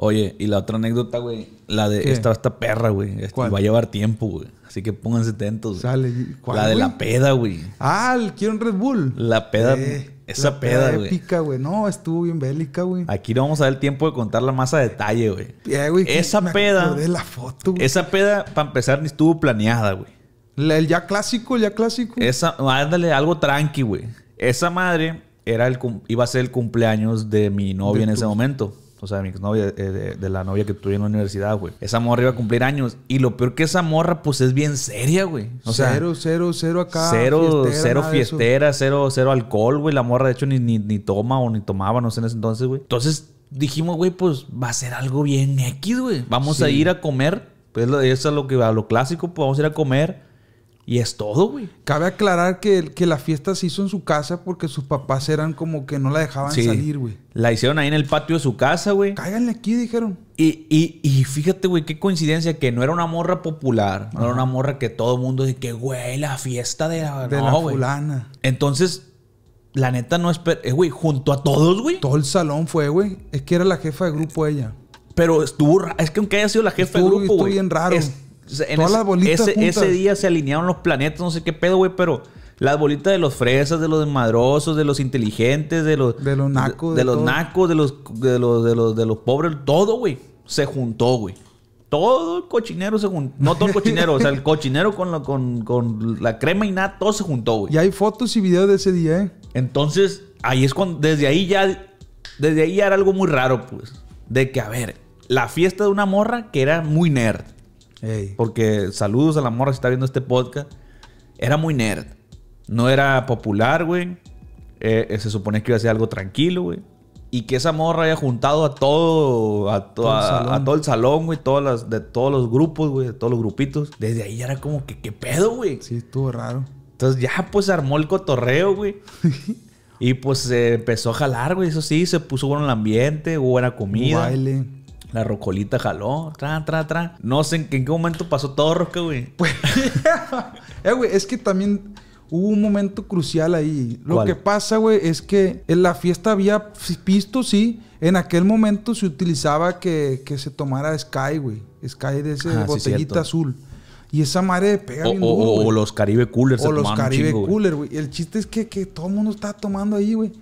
Oye, y la otra anécdota, güey, la de esta, esta perra, güey. Este, va a llevar tiempo, güey. Así que pónganse atentos. Sale. la de la peda, güey. Ah, quiero un Red Bull. La peda. Eh, esa peda, güey. Épica, güey. No, estuvo bien bélica, güey. Aquí no vamos a dar el tiempo de contarla más a detalle, güey. Eh, esa peda. Esa peda, para empezar, ni estuvo planeada, güey. el ya clásico, el ya clásico. Esa, ándale, algo tranqui, güey. Esa madre era el, iba a ser el cumpleaños de mi novia en ese momento o sea, mi exnovia, eh, de, la novia que tuve en la universidad, güey. Esa morra iba a cumplir años. Y lo peor que esa morra, pues es bien seria, güey. O sea, cero, cero, cero acá. Cero, cero fiestera, cero, cero alcohol, güey. La morra, de hecho, ni, ni, toma o ni tomaba, no sé, en ese entonces, güey. Entonces dijimos, güey, pues va a ser algo bien X, güey. Vamos a ir a comer. Pues eso es lo que a lo clásico, pues vamos a ir a comer y es todo, güey. Cabe aclarar que, que, la fiesta se hizo en su casa porque sus papás eran como que no la dejaban salir, güey. La hicieron ahí en el patio de su casa, güey. Cáiganle aquí, dijeron. Y, fíjate, güey, qué coincidencia que no era una morra popular. No era una morra que todo el mundo dice que, güey, la fiesta de la... De fulana. Entonces, la neta no es... Eh, güey, junto a todos, güey. Todo el salón fue, güey. Es que era la jefa de grupo ella. Pero estuvo... Es que aunque haya sido la jefa de grupo, estuvo bien raro ese, ese, día se alinearon los planetas, no sé qué pedo, güey, pero las bolitas de los fresas, de los desmadrosos de los inteligentes, de los. De los nacos. De, los nacos, de los, los, de los, pobres, todo, güey. Se juntó, güey. Todo el cochinero se juntó. No todo el cochinero, o sea, el cochinero con, con, con la crema y nada, todo se juntó, güey. Y hay fotos y videos de ese día, ¿eh? Entonces, ahí es cuando. Desde ahí ya. Desde ahí ya era algo muy raro, pues. De que, a ver, la fiesta de una morra que era muy nerd porque saludos a la morra que está viendo este podcast. Era muy nerd. No era popular, güey. Eh, eh, se supone que iba a ser algo tranquilo, güey. Y que esa morra haya juntado a todo, a, el salón, güey, todas las, de todos los grupos, güey, de todos los grupitos. Desde ahí era como que, ¿qué pedo, güey? Sí, estuvo raro. Entonces ya pues armó el cotorreo, güey. y pues empezó a jalar, güey. Eso sí, se puso bueno el ambiente, hubo buena comida. Un baile. La rocolita jaló, tra, tra, tra. No sé en qué, momento pasó todo, Roca, güey. Pues, eh, güey, es que también hubo un momento crucial ahí. Lo que pasa, güey, es que en la fiesta había visto, sí. En aquel momento se utilizaba que, se tomara Sky, güey. Sky de ese ah, botellita azul. Y esa madre de pega o, bien duro, o, los Caribe Coolers. O los Caribe chingo, Cooler, güey. El chiste es que, que todo el mundo estaba tomando ahí, güey.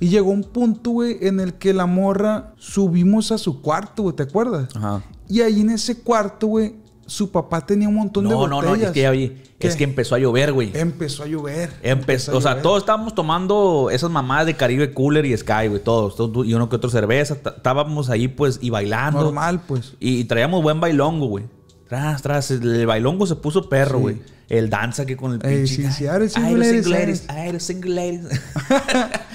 Y llegó un punto, güey, en el que la morra subimos a su cuarto, güey, ¿te acuerdas? Ajá. Y ahí en ese cuarto, güey, su papá tenía un montón de botellas. No, no, no. es que ya vi. Es que empezó a llover, güey. Empezó a llover. Empezó, o sea, todos estábamos tomando esas mamadas de Caribe Cooler y Sky, güey, todos. y uno que otro cerveza. Estábamos ahí, pues, y bailando. Normal, pues. Y, traíamos buen bailongo, güey. Tras, tras. El bailongo se puso perro, güey. El danza que con el pinche... Ay, los single ladies, ay, los single ladies.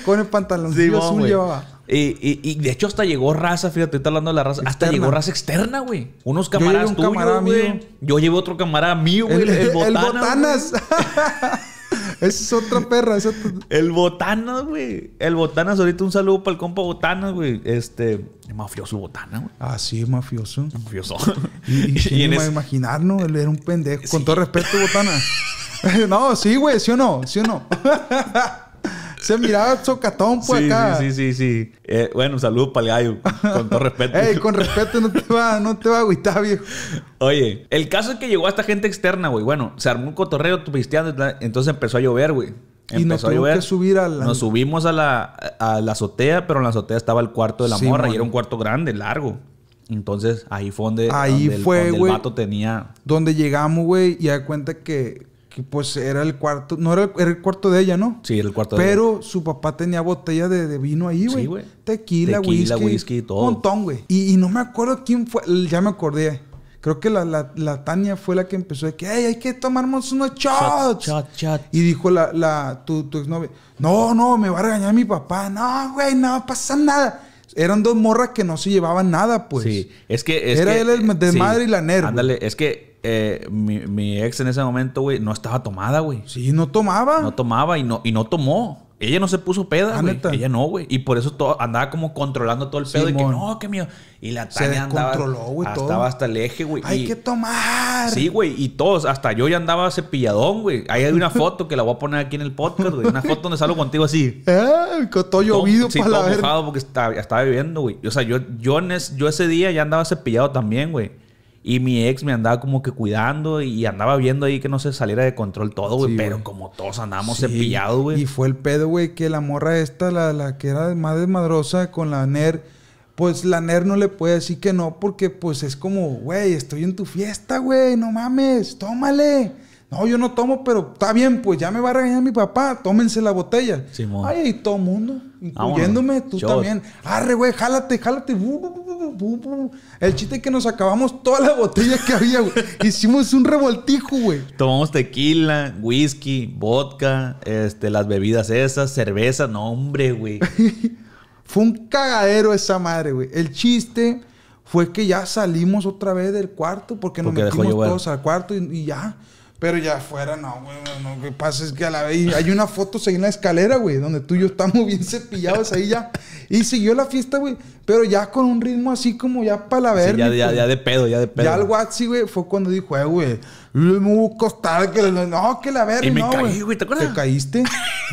Con el pantalón sí, azul llevaba. Y, de hecho hasta llegó raza, fíjate, está hablando de la raza. Hasta llegó raza externa, güey. Unos camaradas tuyos, Yo llevo otro camarada mío, güey. El, Botanas. Esa es otra perra. El Botanas, güey. El Botanas. Ahorita un saludo para el compa Botanas, güey. Este... Mafioso Botana, güey. Ah, sí, mafioso. Mafioso. Y, y, y a imaginar, ¿no? Él era un pendejo. Con todo respeto, Botana. no, sí, güey. ¿Sí o no? ¿Sí o no? Se miraba chocatón por pues, acá. Sí, sí, sí, sí. Eh, bueno, saludos saludo para el gallo, con, todo respeto. Ey, con respeto no te va, a agüitar, viejo. Oye, el caso es que llegó a esta gente externa, güey. Bueno, se armó un cotorreo pisteando, entonces empezó a llover, güey. y nos tuvimos Que subir a la... Nos subimos a la, azotea, pero en la azotea estaba el cuarto de la morra y era un cuarto grande, largo. Entonces ahí fue donde, ahí el, tenía. Donde llegamos, güey, y da cuenta que que pues era el cuarto, no era el, cuarto de ella, ¿no? Sí, era el cuarto de Pero su papá tenía botella de, vino ahí, güey. Sí, güey. Tequila, whisky, todo. Un montón, güey. Y, no me acuerdo quién fue, ya me acordé. Creo que la, la, Tania fue la que empezó de que, hey, hay que tomarnos unos shots. Shots, shots, Y dijo la, tu, tu exnovia, no, no, me va a regañar mi papá. No, güey, no pasa nada eran dos morras que no se llevaban nada, pues. Sí, es que. era él el eh, de madre y la nerva. Ándale, es que eh, mi, ex en ese momento, güey, no estaba tomada, güey. Sí, no tomaba. No tomaba y no, y no tomó. Ella no se puso peda, güey. ella no, güey. Y por eso todo, andaba como controlando todo el pedo. y que no, qué Y la Tania andaba. güey. Estaba hasta el eje, güey. Hay que tomar. Sí, güey. Y todos, hasta yo ya andaba cepilladón, güey. Ahí hay una foto que la voy a poner aquí en el podcast, güey. Una foto donde salgo contigo así. Eh, con todo llovido, para todo la mojado porque estaba, estaba bebiendo, güey. O sea, yo, yo ese día ya andaba cepillado también, güey. Y mi ex me andaba como que cuidando y andaba viendo ahí que no se saliera de control todo, güey. pero como todos andamos cepillados, güey. Y fue el pedo, güey, que la morra esta, la, la que era más desmadrosa con la NER, pues la NER no le puede decir que no porque pues es como, güey, estoy en tu fiesta, güey, no mames, tómale. No, yo no tomo, pero está bien, pues ya me va a regañar mi papá, tómense la botella. Ay, y todo mundo incluyéndome, tú también. Arre, güey, jálate, jálate. El chiste es que nos acabamos toda la botella que había, güey. Hicimos un revoltijo, güey. Tomamos tequila, whisky, vodka, este, las bebidas esas, cerveza. No, hombre, güey. Fue un cagadero esa madre, güey. El chiste fue que ya salimos otra vez del cuarto porque, nos metimos todos al cuarto y ya. Pero ya afuera, no, güey, no, que pasa es que a la vez hay una foto ahí en la escalera, güey, donde tú y yo estamos bien cepillados ahí ya. Y siguió la fiesta, güey, pero ya con un ritmo así como ya para la verga. ya, ya, ya, de pedo, ya de pedo. Ya el Watsi, güey, fue cuando dijo, eh, güey, Le costado, que no, que la verga. Y me no, caí, güey, ¿te acuerdas? ¿Te caíste?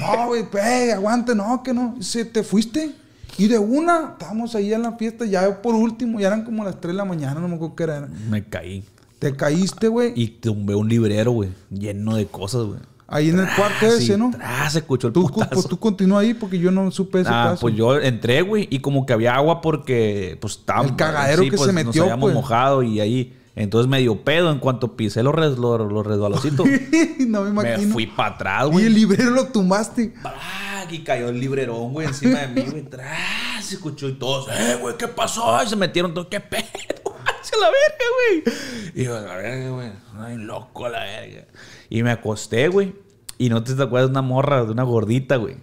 no, güey, pues, eh, aguante, no, que no. Se te fuiste. Y de una, estábamos ahí en la fiesta, ya por último, ya eran como las 3 de la mañana, no me acuerdo qué era. Me caí. Te caíste, güey. Y tumbé un librero, güey, lleno de cosas, güey. Ahí en el cuarto ese, ¿no? Ah, se escuchó el tú, pues, tú continúa ahí porque yo no supe ese ah, pues yo entré, güey, y como que había agua porque, pues, estaba... El cagadero que se pues, metió, Nos habíamos pues. mojado y ahí... Entonces me dio pedo en cuanto pisé los, los, resbalocitos. no me imagino. Me fui para atrás, güey. Y el librero lo tumbaste. Y cayó el librerón, güey, encima de mí, güey. Se escuchó y todos, ¡eh, güey, qué pasó! se metieron todos, ¡qué pedo! la verga, güey. Y la verga, güey. loco la verga. Y me acosté, güey. Y no te acuerdas de una morra, de una gordita, güey.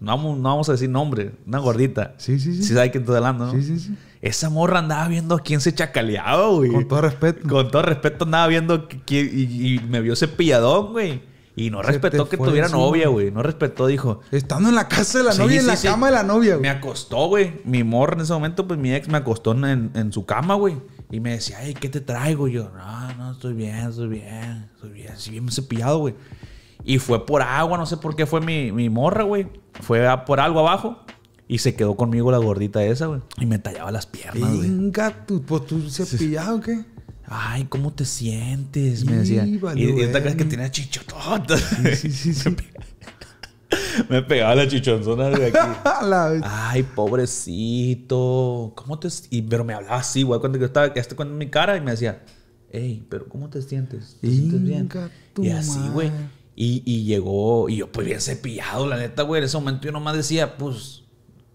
No vamos, no vamos a decir nombre, una gordita. Sí, sí, sí. Si quién hablando, Sí, sí, sí. Esa morra andaba viendo a quién se chacaleaba, güey. Con todo respeto. Con todo respeto andaba viendo que, y, y me vio cepilladón, güey. Y no respetó que tuviera novia, güey. No respetó, dijo. Estando en la casa de la novia, en la cama de la novia, Me acostó, güey. Mi morra en ese momento, pues mi ex me acostó en, en su cama, güey. Y me decía, ay, ¿qué te traigo? yo, no, no, estoy bien, estoy bien, estoy bien, sí, bien me cepillado, güey. Y fue por agua, no sé por qué fue mi, mi morra, güey. Fue por algo abajo. Y se quedó conmigo la gordita esa, güey. Y me tallaba las piernas, güey. Venga, tú, pues tú cepillado, ¿qué? Ay, ¿cómo te sientes? Me decía. Y, esta cosa que tenía chicho Sí, sí, sí. sí. Me pegaba la chichonzona de aquí. Ay, pobrecito. ¿Cómo te.? Y, pero me hablaba así, güey. Cuando yo estaba, hasta este, cuando mi cara y me decía, hey, pero ¿cómo te sientes? ¿Te sientes bien? Y así, güey. Y, y, llegó, y yo pues bien cepillado, la neta, güey. En ese momento yo nomás decía, pues,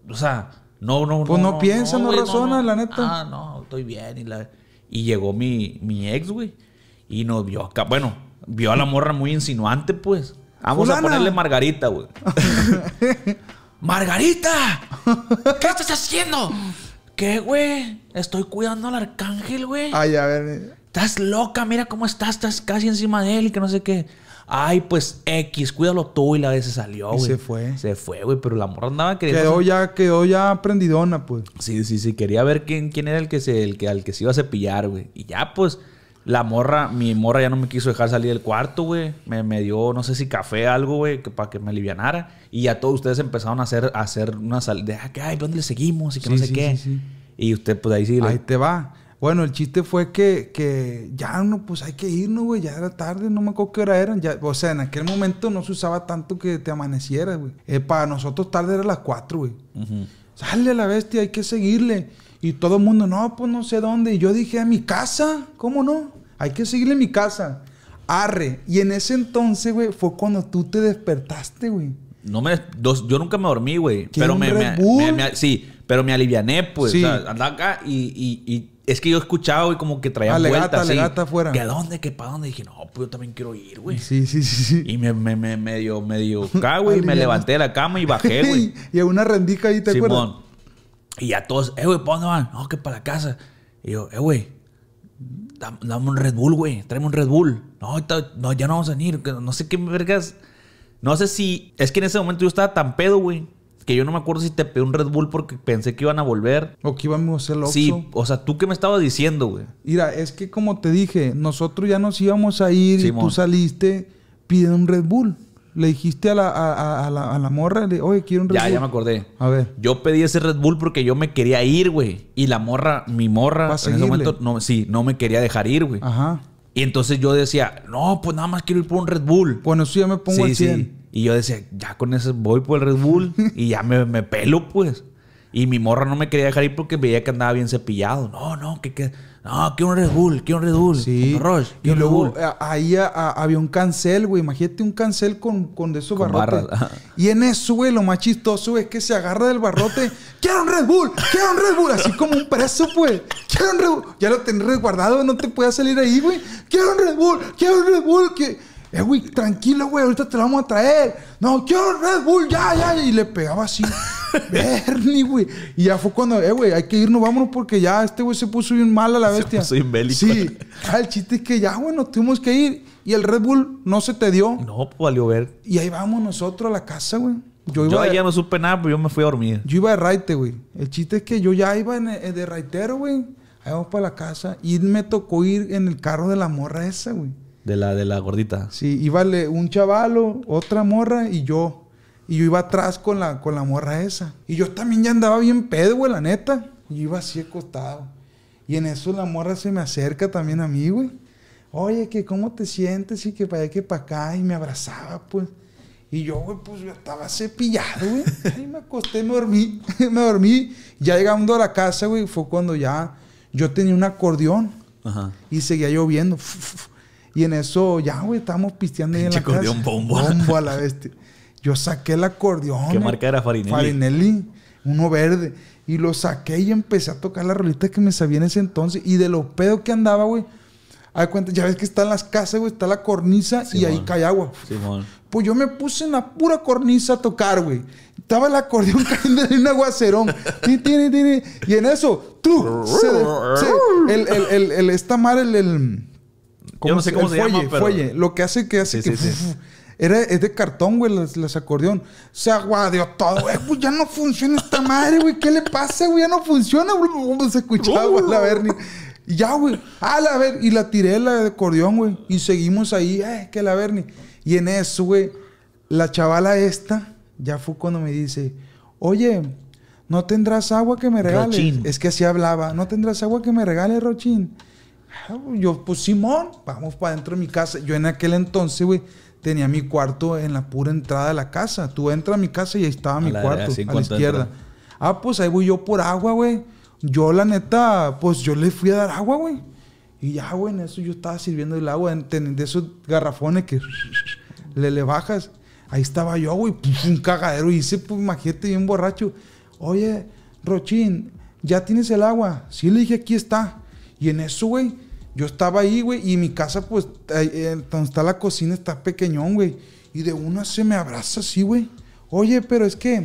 o sea, no, no, pues no. Pues no piensa, no, razona, la neta. Ah, no, estoy bien. Y, la, y llegó mi, mi ex, güey. Y nos vio acá, bueno, vio a la morra muy insinuante, pues. Vamos a ponerle Margarita, güey. ¡Margarita! ¿Qué estás haciendo? ¿Qué, güey? Estoy cuidando al arcángel, güey. Ay, a ver. Estás loca, mira cómo estás, estás casi encima de él y que no sé qué. Ay, pues X, cuídalo tú. Y la vez se salió, güey. Se fue. Se fue, güey, pero la morra andaba queriendo. Quedó ya, quedó ya prendidona, pues. Sí, sí, sí. Quería ver quién, quién era el que se, el que, al que se iba a cepillar, güey. Y ya, pues, la morra, mi morra ya no me quiso dejar salir del cuarto, güey. Me, me, dio, no sé si café, algo, güey, para que me alivianara. Y ya todos ustedes empezaron a hacer, hacer una salida. Ah, ay, ¿dónde le seguimos? Y que no sé qué. y usted, pues ahí sí. Ahí te va. Bueno, el chiste fue que, ya no, pues hay que irnos, güey. Ya era tarde, no me acuerdo qué hora eran. Ya, o sea, en aquel momento no se usaba tanto que te amaneciera, güey. Eh, para nosotros tarde era las cuatro, güey. Sale la bestia, hay que seguirle. Y todo el mundo, no, pues no sé dónde. Y yo dije, a mi casa, ¿cómo no? Hay que seguirle a mi casa. Arre. Y en ese entonces, güey, fue cuando tú te despertaste, güey. No me, yo nunca me dormí, güey. Pero me, sí, pero me aliviané, pues. Sí. acá y, es que yo escuchaba, güey, como que traía vueltas. Sí. afuera. ¿Que a dónde? ¿Que para dónde? Y dije, no, pues yo también quiero ir, güey. Sí, sí, sí, Y me, me, me, medio, medio acá, güey. me levanté de la cama y bajé, güey. y a una rendica ahí, ¿te y ya todos, eh, güey, ¿para dónde van? No, que para la casa. Y yo, eh, güey, dame, un Red Bull, güey, tráeme un Red Bull. No, ya no vamos a venir, no sé qué vergas. No sé si, es que en ese momento yo estaba tan pedo, güey, que yo no me acuerdo si te pedí un Red Bull porque pensé que iban a volver. O que íbamos a hacer Sí, o sea, tú qué me estabas diciendo, güey. Mira, es que como te dije, nosotros ya nos íbamos a ir y tú saliste pidiendo un Red Bull le dijiste a la, morra, oye, quiero un Red Bull. Ya, ya me acordé. A ver. Yo pedí ese Red Bull porque yo me quería ir, güey. Y la morra, mi morra, en ese momento, no, sí, no me quería dejar ir, güey. Ajá. Y entonces yo decía, no, pues nada más quiero ir por un Red Bull. Bueno, sí, ya me pongo 100. Y yo decía, ya con ese voy por el Red Bull y ya me, pelo, pues. Y mi morra no me quería dejar ir porque veía que andaba bien cepillado. No, no, que... que no, que un Red Bull, que un Red Bull. Sí. Rush, y un luego, Red Bull. Eh, ahí había un cancel, güey. Imagínate un cancel con, con de esos barrotes. Y en eso, güey, lo más chistoso es que se agarra del barrote. ¡Quiero un Red Bull! ¡Quiero un Red Bull! Así como un preso, güey. Pues. ¡Quiero un Red Bull! Ya lo tenés resguardado, no te puedes salir ahí, güey. ¡Quiero un Red Bull! ¡Quiero un Red Bull! que, Eh, güey, tranquilo, güey, ahorita te lo vamos a traer. No, quiero un Red Bull, ya, ya. Y le pegaba así. Bernie, güey. Y ya fue cuando, eh, güey, hay que irnos, vámonos porque ya este güey se puso bien mal a la bestia. Soy bélico. Sí. Ah, el chiste es que ya, güey, nos tuvimos que ir. Y el Red Bull no se te dio. No, pues valió ver. Y ahí vamos nosotros a la casa, güey. Yo, ya no supe nada, pero yo me fui a dormir. Yo iba de raite, güey. El chiste es que yo ya iba eh, de raitero, güey. Ahí vamos para la casa. Y me tocó ir en el carro de la morra esa, güey. De la, de la gordita. Sí, iba un chavalo, otra morra y yo. Y yo iba atrás con la, con la morra esa. Y yo también ya andaba bien pedo, güey, la neta. Y yo iba así acostado. Y en eso la morra se me acerca también a mí, güey. Oye, que cómo te sientes y que para allá, que para acá. Y me abrazaba, pues. Y yo, güey, pues yo estaba cepillado, güey. Ahí me acosté, me dormí, me dormí. Ya llegando a la casa, güey, fue cuando ya yo tenía un acordeón. Y seguía lloviendo. Y en eso, ya, güey, estábamos pisteando ahí en la casa. bombo. Bombo a la bestia. Yo saqué el acordeón. ¿Qué marca era Farinelli? Farinelli, uno verde. Y lo saqué y empecé a tocar la rolita que me sabía en ese entonces. Y de lo pedo que andaba, güey. Ay, cuenta, ya ves que están las casas, güey, está la cornisa y ahí cae agua. pues yo me puse en la pura cornisa a tocar, güey. Estaba el acordeón cayendo en un aguacerón. y en eso, tú, el, el, el, el, esta el, cómo se, pero... lo que hace que hace era, es de cartón, güey, las, acordeón. Se aguadeó todo, güey. Pues ya no funciona esta madre, güey. ¿Qué le pasa, güey? Ya no funciona, güey. Se escuchaba, uh. güey, la verni. ya, güey. Ah, la ver. Y la tiré la de acordeón, güey. Y seguimos ahí, eh, que la verni. Y en eso, güey, la chavala esta, ya fue cuando me dice, oye, no tendrás agua que me regales. Rochín. Es que así hablaba. No tendrás agua que me regales, Rochín. Ah, yo, pues Simón, vamos para adentro de mi casa. Yo en aquel entonces, güey, tenía mi cuarto en la pura entrada de la casa. Tú entras a mi casa y ahí estaba mi cuarto, a la izquierda. Ah, pues ahí voy yo por agua, güey. Yo, la neta, pues yo le fui a dar agua, güey. Y ya, güey, en eso yo estaba sirviendo el agua de esos garrafones que le, le bajas. Ahí estaba yo, güey, un cagadero. Y hice, pues, imagínate, bien borracho. Oye, Rochín, ¿ya tienes el agua? Sí, le dije, aquí está. Y en eso, güey, yo estaba ahí, güey, y mi casa, pues, eh, donde está la cocina está pequeñón, güey. Y de una se me abraza así, güey. Oye, pero es que,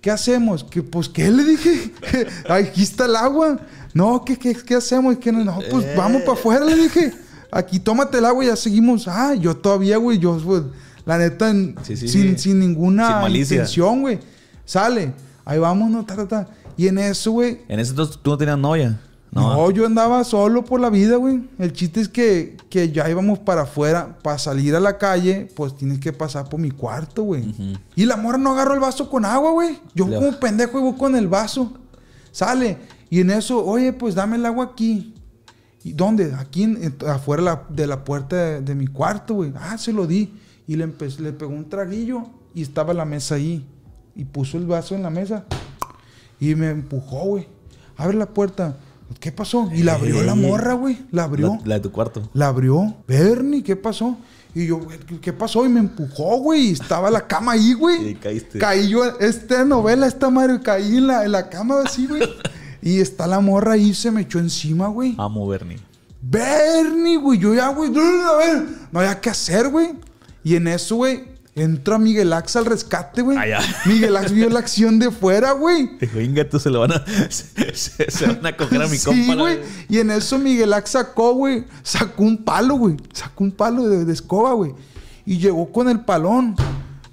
¿qué hacemos? Que, pues, ¿qué le dije? Aquí está el agua. No, ¿qué, qué, qué hacemos? no, pues, eh. vamos para afuera, le dije. Aquí tómate el agua y ya seguimos. Ah, yo todavía, güey, yo, pues, la neta, sin, ninguna intención, güey. Sale, ahí vamos, no, ta, ta, ta. Y en eso, güey. En ese entonces tú no tenías novia. No, yo andaba solo por la vida, güey. El chiste es que, que ya íbamos para afuera. Para salir a la calle, pues tienes que pasar por mi cuarto, güey. Y la mora no agarró el vaso con agua, güey. Yo como pendejo y con el vaso. Sale. Y en eso, oye, pues dame el agua aquí. ¿Y dónde? Aquí afuera de la puerta de, mi cuarto, güey. Ah, se lo di. Y le, le pegó un traguillo y estaba la mesa ahí. Y puso el vaso en la mesa. Y me empujó, güey. Abre la puerta. ¿Qué pasó? Y la abrió la morra, güey. La abrió. La, de tu cuarto. La abrió. Bernie, ¿qué pasó? Y yo, ¿qué pasó? Y me empujó, güey. estaba la cama ahí, güey. Y caíste. Caí yo, esta novela, esta mario. caí en la, cama así, güey. y está la morra ahí, se me echó encima, güey. Amo Bernie. Bernie, güey. Yo ya, güey. no había qué hacer, güey. Y en eso, güey, Entra Miguel Ax al rescate, güey. Ah, Miguel Ax vio la acción de fuera, güey. Dijo, se lo van a. Se, van a coger a mi compa. güey. Y en eso Miguel Ax sacó, güey. Sacó un palo, güey. Sacó un palo de, escoba, güey. Y llegó con el palón.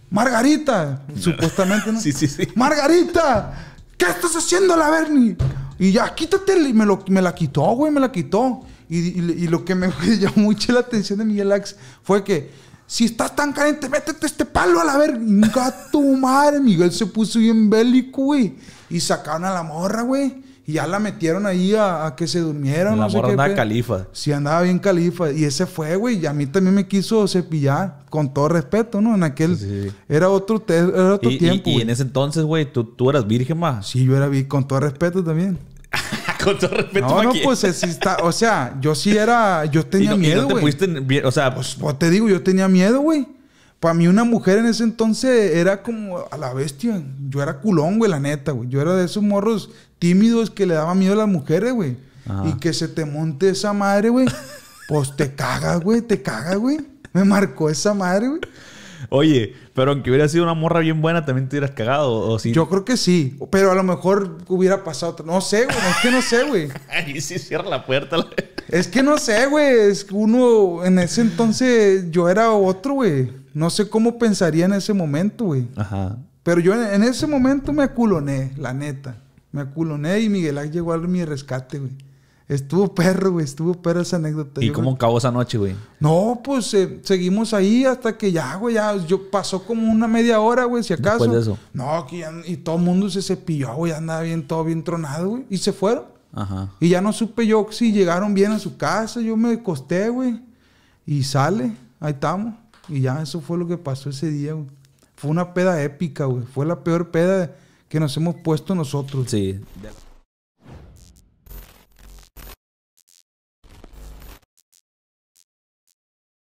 Margarita. Supuestamente, ¿no? Sí, sí, sí. Margarita, ¿qué estás haciendo, la Bernie? Y ya, quítate. Y me, lo, la quitó, güey. Me la quitó. Y, lo que me llamó mucho la atención de Miguel Ax fue que si estás tan caliente, métete este palo a la verga. tu madre, Miguel se puso bien bélico, güey. Y sacaron a la morra, güey. Y ya la metieron ahí a, que se durmiera. La morra andaba califa. Sí, andaba bien califa. Y ese fue, güey. Y a mí también me quiso cepillar, con todo respeto, ¿no? En aquel. Era otro, era otro tiempo. Y, y en ese entonces, güey, ¿tú, tú eras virgen más. Sí, yo era virgen, con todo respeto también con todo respeto. No, no, pues es, está, o sea, yo sí era, yo tenía miedo, o sea, pues, pues, te digo, yo tenía miedo, güey. Para mí una mujer en ese entonces era como a la bestia. Yo era culón, güey, la neta, güey. Yo era de esos morros tímidos que le daba miedo a las mujeres, güey. Y que se te monte esa madre, güey. pues te cagas, güey, te cagas, güey. Me marcó esa madre, güey. Oye, pero aunque hubiera sido una morra bien buena, también te hubieras cagado. O si... Yo creo que sí, pero a lo mejor hubiera pasado otra. No sé, güey, es que no sé, güey. Ahí sí cierra la puerta. es que no sé, güey. Es que uno, en ese entonces yo era otro, güey. No sé cómo pensaría en ese momento, güey. Ajá. Pero yo en, ese momento me culoné, la neta. Me culoné y Miguel Ángel llegó a mi rescate, güey. Estuvo perro, güey. Estuvo perro esa anécdota. ¿Y cómo acabó esa noche, güey? No, pues eh, seguimos ahí hasta que ya, güey, ya yo, pasó como una media hora, güey, si acaso. Después de eso. No, y todo el mundo se cepilló, güey, andaba bien, todo bien tronado, güey. Y se fueron. Ajá. Y ya no supe yo si llegaron bien a su casa. Yo me acosté, güey. Y sale, ahí estamos. Y ya eso fue lo que pasó ese día, güey. Fue una peda épica, güey. Fue la peor peda que nos hemos puesto nosotros. Sí.